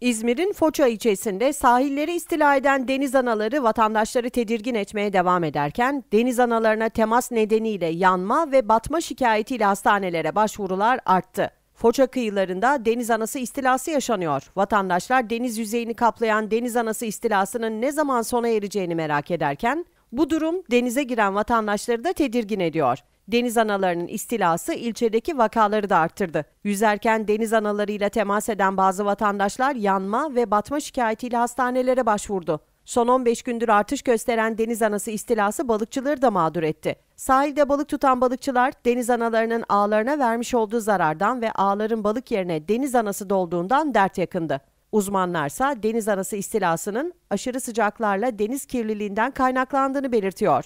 İzmir'in Foça ilçesinde sahilleri istila eden deniz anaları vatandaşları tedirgin etmeye devam ederken deniz analarına temas nedeniyle yanma ve batma şikayetiyle hastanelere başvurular arttı. Foça kıyılarında deniz anası istilası yaşanıyor. Vatandaşlar deniz yüzeyini kaplayan deniz anası istilasının ne zaman sona ereceğini merak ederken bu durum denize giren vatandaşları da tedirgin ediyor. Deniz analarının istilası ilçedeki vakaları da arttırdı. Yüzerken deniz analarıyla temas eden bazı vatandaşlar yanma ve batma şikayetiyle hastanelere başvurdu. Son 15 gündür artış gösteren deniz anası istilası balıkçıları da mağdur etti. Sahilde balık tutan balıkçılar deniz analarının ağlarına vermiş olduğu zarardan ve ağların balık yerine deniz anası dolduğundan dert yakındı. Uzmanlarsa deniz anası istilasının aşırı sıcaklarla deniz kirliliğinden kaynaklandığını belirtiyor.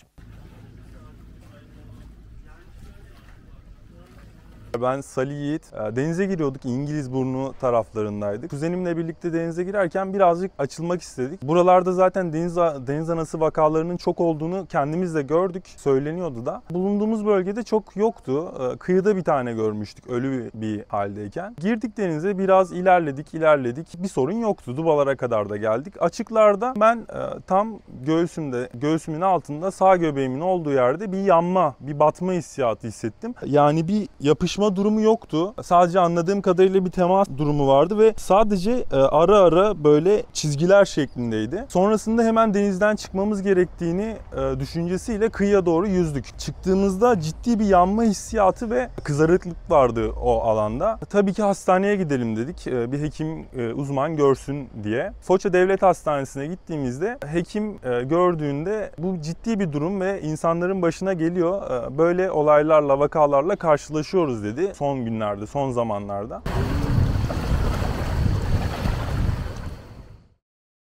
Ee, ben Salih Yiğit. Ee, denize giriyorduk. İngiliz burnu taraflarındaydık. Kuzenimle birlikte denize girerken birazcık açılmak istedik. Buralarda zaten deniz, deniz anası vakalarının çok olduğunu kendimiz de gördük. Söyleniyordu da. Bulunduğumuz bölgede çok yoktu. Ee, kıyıda bir tane görmüştük ölü bir haldeyken. Girdik denize biraz ilerledik ilerledik. Bir sorun yoktu. Dubalara kadar da geldik. Açıklarda ben e, tam göğsümde, göğsümün altında sağ göbeğimin olduğu yerde bir yanma, bir batma hissiyatı hissettim. Yani bir yapışma bozma durumu yoktu. Sadece anladığım kadarıyla bir temas durumu vardı ve sadece e, ara ara böyle çizgiler şeklindeydi. Sonrasında hemen denizden çıkmamız gerektiğini e, düşüncesiyle kıyıya doğru yüzdük. Çıktığımızda ciddi bir yanma hissiyatı ve kızarıklık vardı o alanda. Tabii ki hastaneye gidelim dedik. E, bir hekim uzman görsün diye. Foça Devlet Hastanesi'ne gittiğimizde hekim gördüğünde bu ciddi bir durum ve insanların başına geliyor. Böyle olaylarla, vakalarla karşılaşıyoruz dedi geldi son günlerde, son zamanlarda.